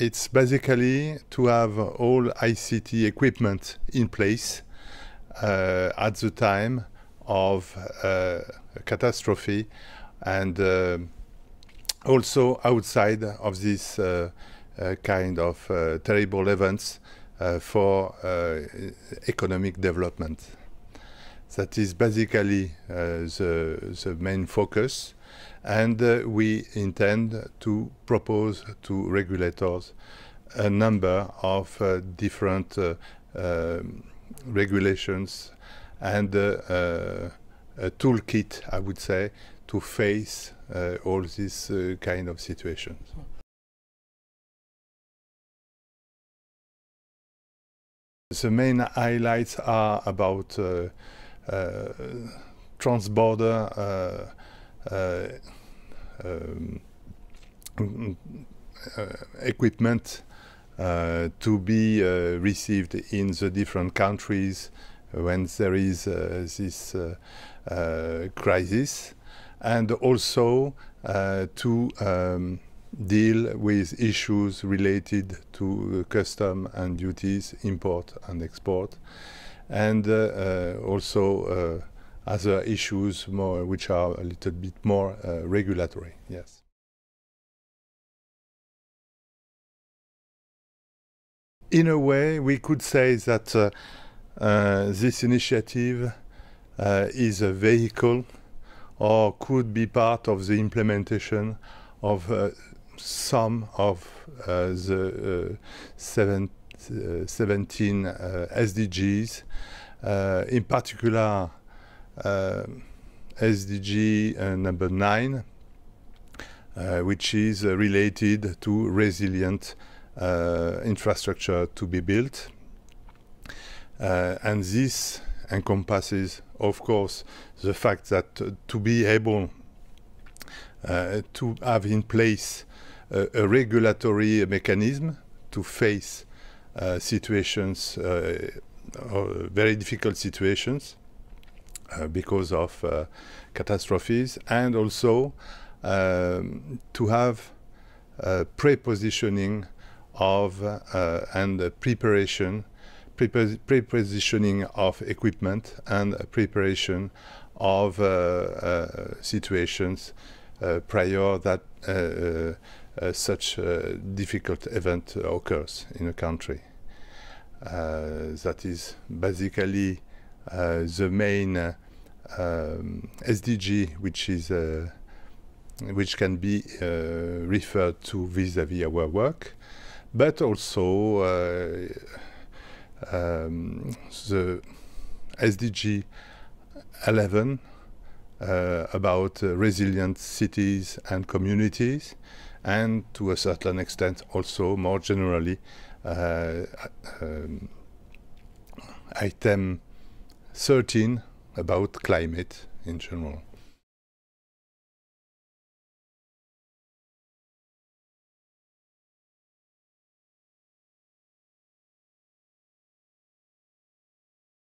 it's basically to have all ICT equipment in place uh, at the time of uh, catastrophe and uh, also outside of this uh, uh, kind of uh, terrible events for economic development. That is basically the, the main focus and uh, we intend to propose to regulators a number of uh, different uh, um, regulations and uh, uh, a toolkit, I would say, to face uh, all these kind of situations. The main highlights are about transborder uh, um, uh, equipment uh, to be received in the different countries when there is this crisis and also to um, deal with issues related to custom and duties, import and export, and uh, uh, also other issues more, which are a little bit more uh, regulatory. Yes. In a way, we could say that uh, uh, this initiative is a vehicle or could be part of the implementation of uh, some of uh, the uh, seven, 17 SDGs, in particular uh, SDG number 9, uh, which is uh, related to resilient infrastructure to be built. and this encompasses, of course, the fact that to be able uh, to have in place uh, a regulatory mechanism to face situations, very difficult situations, uh, because of uh, catastrophes and also um, to have uh, pre-positioning of and preparation pre-positioning of equipment and preparation of uh, uh, situations uh, prior that such a difficult event occurs in a country. that is basically uh, the main uh, um, SDG, which is uh, which can be referred to vis-à-vis -vis our work, but also um, the SDG 11 uh, about uh, resilient cities and communities, and to a certain extent also more generally uh, um, item 13 about climate in general.